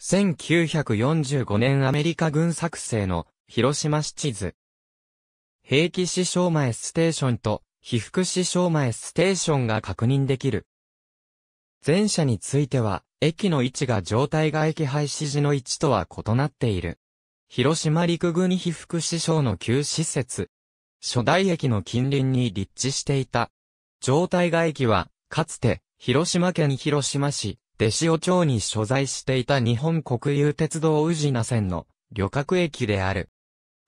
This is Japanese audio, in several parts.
1945年アメリカ軍作成の広島市地図。兵器師匠前ステーションと被服師匠前ステーションが確認できる。前者については、駅の位置が状態外気廃止時の位置とは異なっている。広島陸軍被服師匠の旧施設。初代駅の近隣に立地していた。状態外気は、かつて、広島県広島市、弟子を町に所在していた日本国有鉄道宇品線の旅客駅である。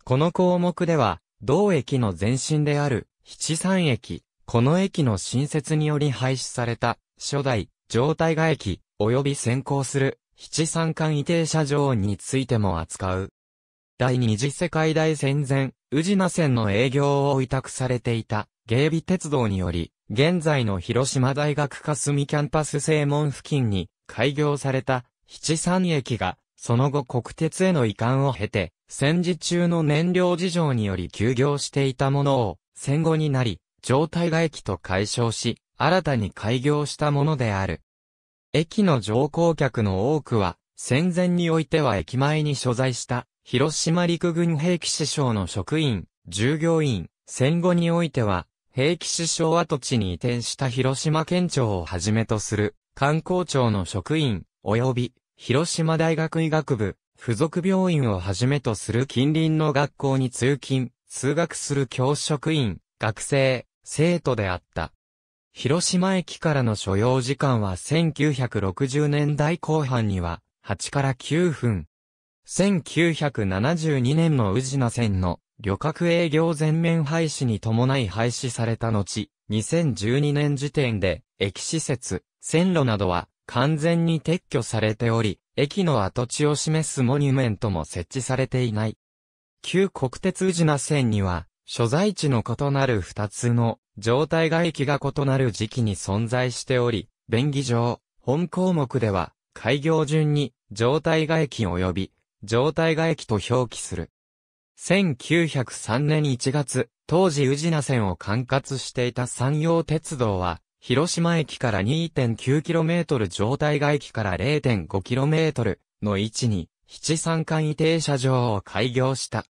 この項目では、同駅の前身である七三駅、この駅の新設により廃止された初代状態外駅及び先行する七三間移停車場についても扱う。第二次世界大戦前、宇品線の営業を委託されていた、芸備鉄道により、現在の広島大学霞キャンパス正門付近に開業された七三駅が、その後国鉄への移管を経て、戦時中の燃料事情により休業していたものを、戦後になり、状態が駅と解消し、新たに開業したものである。駅の乗降客の多くは、戦前においては駅前に所在した、広島陸軍兵器師匠の職員、従業員、戦後においては、平気師匠跡地に移転した広島県庁をはじめとする観光庁の職員、及び広島大学医学部、付属病院をはじめとする近隣の学校に通勤、通学する教職員、学生、生徒であった。広島駅からの所要時間は1960年代後半には8から9分。1972年の宇品線の旅客営業全面廃止に伴い廃止された後、2012年時点で、駅施設、線路などは完全に撤去されており、駅の跡地を示すモニュメントも設置されていない。旧国鉄宇品線には、所在地の異なる二つの状態外駅が異なる時期に存在しており、便宜上、本項目では、開業順に、状態外駅及び、状態外駅と表記する。1903年1月、当時宇品線を管轄していた山陽鉄道は、広島駅から 2.9km 状態外駅から 0.5km の位置に、七三間移停車場を開業した。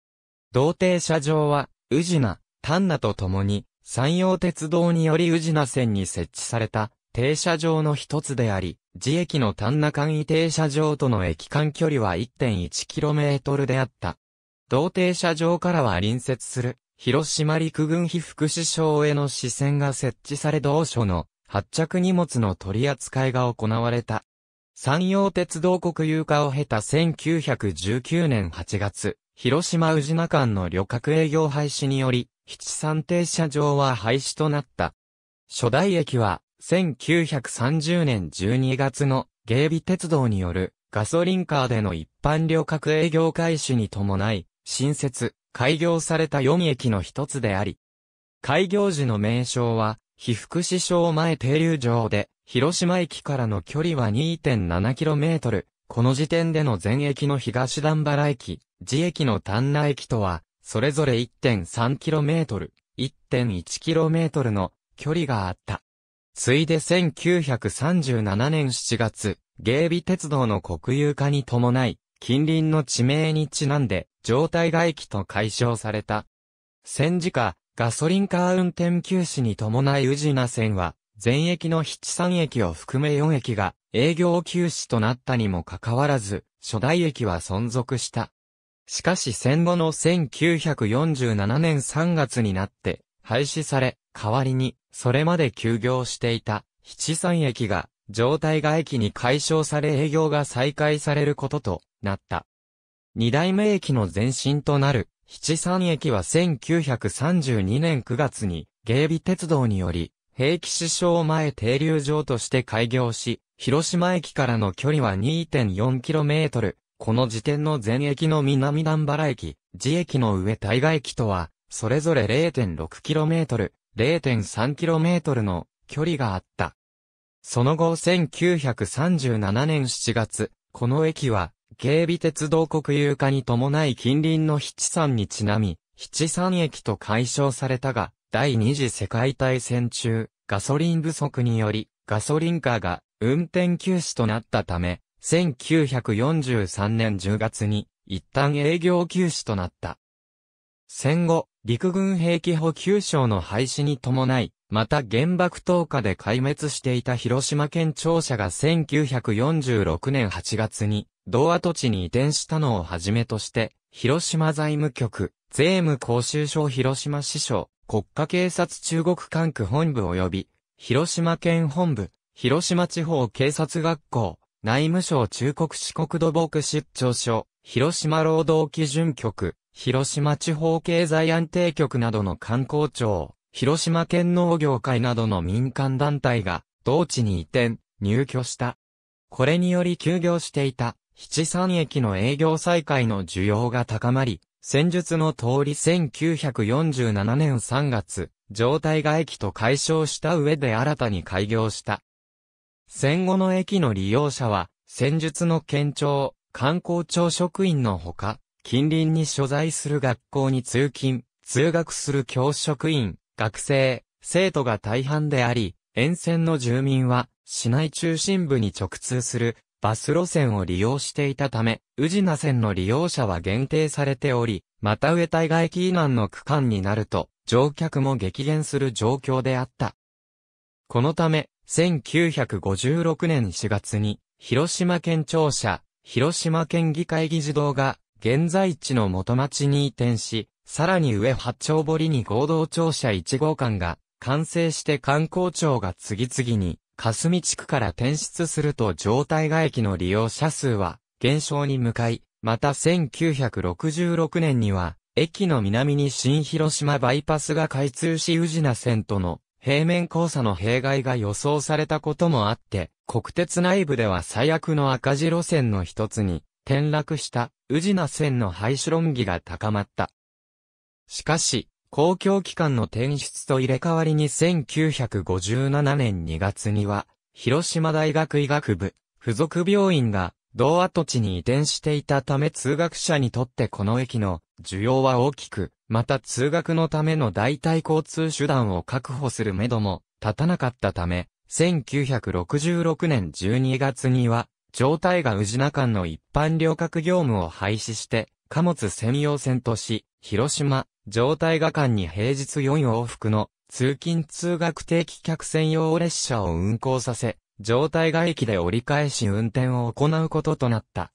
同停車場は、宇品、丹那と共に、山陽鉄道により宇品線に設置された停車場の一つであり、自駅の丹那間移停車場との駅間距離は 1.1km であった。同停車場からは隣接する、広島陸軍被副首相への支線が設置され同所の発着荷物の取り扱いが行われた。山陽鉄道国有化を経た1919年8月、広島宇品間の旅客営業廃止により、七三停車場は廃止となった。初代駅は、1930年12月の芸備鉄道によるガソリンカーでの一般旅客営業開始に伴い、新設、開業された4駅の一つであり、開業時の名称は、被福祉省前停留場で、広島駅からの距離は 2.7km、この時点での全駅の東段原駅、次駅の丹那駅とは、それぞれ 1.3km、1.1km の距離があった。ついで1937年7月、芸備鉄道の国有化に伴い、近隣の地名にちなんで、状態外気と解消された。戦時下、ガソリンカー運転休止に伴い宇治那線は、全駅の七三駅を含め四駅が営業休止となったにもかかわらず、初代駅は存続した。しかし戦後の1947年3月になって、廃止され、代わりに、それまで休業していた、七三駅が、状態外駅に解消され営業が再開されることとなった。二代目駅の前身となる、七三駅は1932年9月に、芸備鉄道により、平気支障前停留場として開業し、広島駅からの距離は 2.4km。この時点の全駅の南段原駅、自駅の上大河駅とは、それぞれ 0.6km、0.3km の距離があった。その後1937年7月、この駅は警備鉄道国有化に伴い近隣の七三にちなみ、七三駅と解消されたが、第二次世界大戦中、ガソリン不足により、ガソリンカーが運転休止となったため、1943年10月に、一旦営業休止となった。戦後、陸軍兵器補給省の廃止に伴い、また原爆投下で壊滅していた広島県庁舎が1946年8月に同跡地に移転したのをはじめとして、広島財務局、税務公衆省広島支所、国家警察中国管区本部及び、広島県本部、広島地方警察学校、内務省中国四国土木出張所、広島労働基準局、広島地方経済安定局などの観光庁、広島県農業会などの民間団体が、同地に移転、入居した。これにより休業していた、七三駅の営業再開の需要が高まり、戦術の通り1947年3月、状態が駅と解消した上で新たに開業した。戦後の駅の利用者は、戦術の県庁、観光庁職員のほか、近隣に所在する学校に通勤、通学する教職員、学生、生徒が大半であり、沿線の住民は、市内中心部に直通するバス路線を利用していたため、宇品線の利用者は限定されており、また上対外駅以南の区間になると、乗客も激減する状況であった。このため、1956年4月に、広島県庁舎、広島県議会議事堂が、現在地の元町に移転し、さらに上八丁堀に合同庁舎1号館が完成して観光庁が次々に霞地区から転出すると状態外駅の利用者数は減少に向かい、また1966年には、駅の南に新広島バイパスが開通し宇品線との平面交差の弊害が予想されたこともあって、国鉄内部では最悪の赤字路線の一つに転落した宇品線の廃止論議が高まった。しかし、公共機関の転出と入れ替わりに1957年2月には、広島大学医学部附属病院が同跡地に移転していたため通学者にとってこの駅の需要は大きく、また通学のための代替交通手段を確保するめども立たなかったため、1966年12月には、状態が宇品間の一般旅客業務を廃止して、貨物専用線とし、広島、状態が間に平日4往復の通勤通学定期客専用列車を運行させ、状態が駅で折り返し運転を行うこととなった。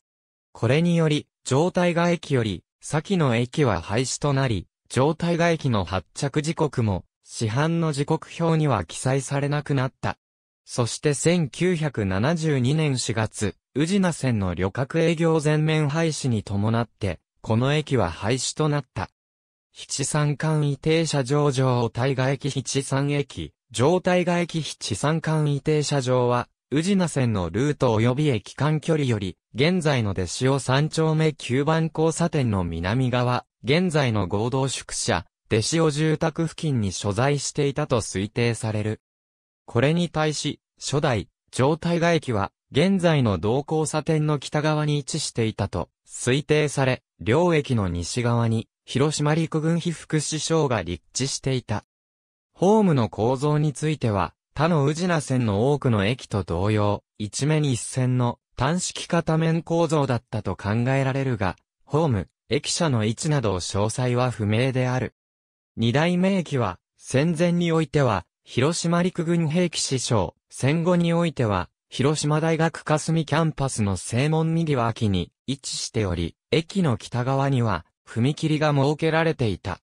これにより、状態が駅より、先の駅は廃止となり、状態が駅の発着時刻も、市販の時刻表には記載されなくなった。そして1972年4月、宇品線の旅客営業全面廃止に伴って、この駅は廃止となった。七三間移停車場上対外駅七三駅、上対外駅七三間移停車場は、宇品線のルート及び駅間距離より、現在の出塩三丁目9番交差点の南側、現在の合同宿舎、出塩住宅付近に所在していたと推定される。これに対し、初代、上体外駅は、現在の同交差点の北側に位置していたと推定され、両駅の西側に広島陸軍被副首相が立地していた。ホームの構造については、他の宇品線の多くの駅と同様、一面一線の単式片面構造だったと考えられるが、ホーム、駅舎の位置など詳細は不明である。二代目駅は、戦前においては、広島陸軍兵器師匠、戦後においては、広島大学霞キャンパスの正門右脇に位置しており、駅の北側には、踏切が設けられていた。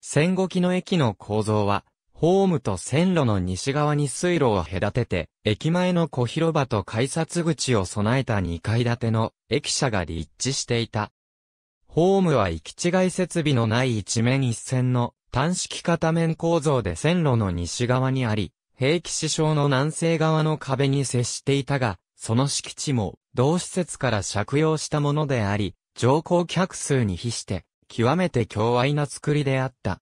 戦後期の駅の構造は、ホームと線路の西側に水路を隔てて、駅前の小広場と改札口を備えた2階建ての駅舎が立地していた。ホームは行き違い設備のない一面一線の単式片面構造で線路の西側にあり、平気支障の南西側の壁に接していたが、その敷地も同施設から借用したものであり、乗降客数に比して、極めて強愛な作りであった。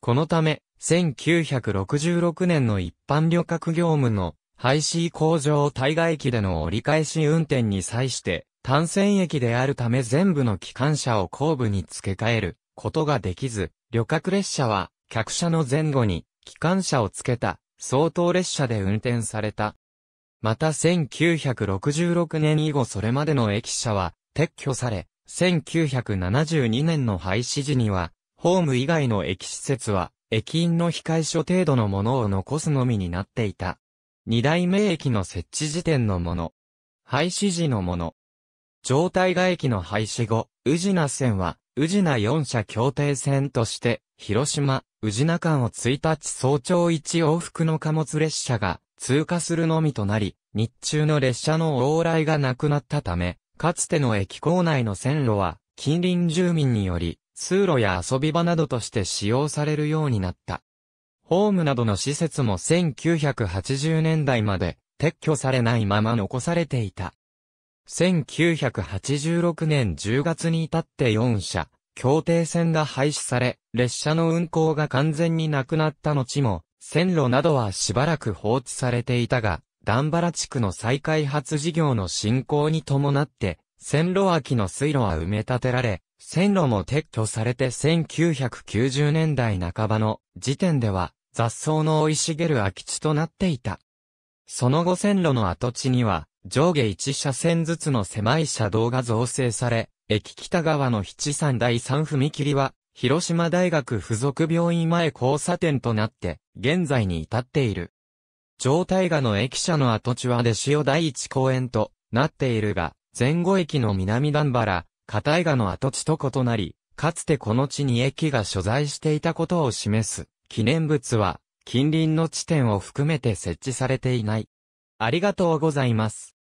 このため、1966年の一般旅客業務の廃止工場対外駅での折り返し運転に際して、単線駅であるため全部の機関車を後部に付け替えることができず、旅客列車は客車の前後に機関車を付けた相当列車で運転された。また1966年以後それまでの駅舎は撤去され、1972年の廃止時には、ホーム以外の駅施設は、駅員の控え所程度のものを残すのみになっていた。二代目駅の設置時点のもの。廃止時のもの。状態外駅の廃止後、宇品線は、宇品4社協定線として、広島、宇品間を1日早朝1往復の貨物列車が通過するのみとなり、日中の列車の往来がなくなったため、かつての駅構内の線路は、近隣住民により、通路や遊び場などとして使用されるようになった。ホームなどの施設も1980年代まで撤去されないまま残されていた。1986年10月に至って4社、協定線が廃止され、列車の運行が完全になくなった後も、線路などはしばらく放置されていたが、段原地区の再開発事業の進行に伴って、線路脇の水路は埋め立てられ、線路も撤去されて1990年代半ばの時点では雑草の生い茂る空き地となっていた。その後線路の跡地には上下1車線ずつの狭い車道が造成され、駅北側の七三第三踏切は広島大学附属病院前交差点となって現在に至っている。上大河の駅舎の跡地は出塩第一公園となっているが、前後駅の南段原、片井川の跡地と異なり、かつてこの地に駅が所在していたことを示す記念物は、近隣の地点を含めて設置されていない。ありがとうございます。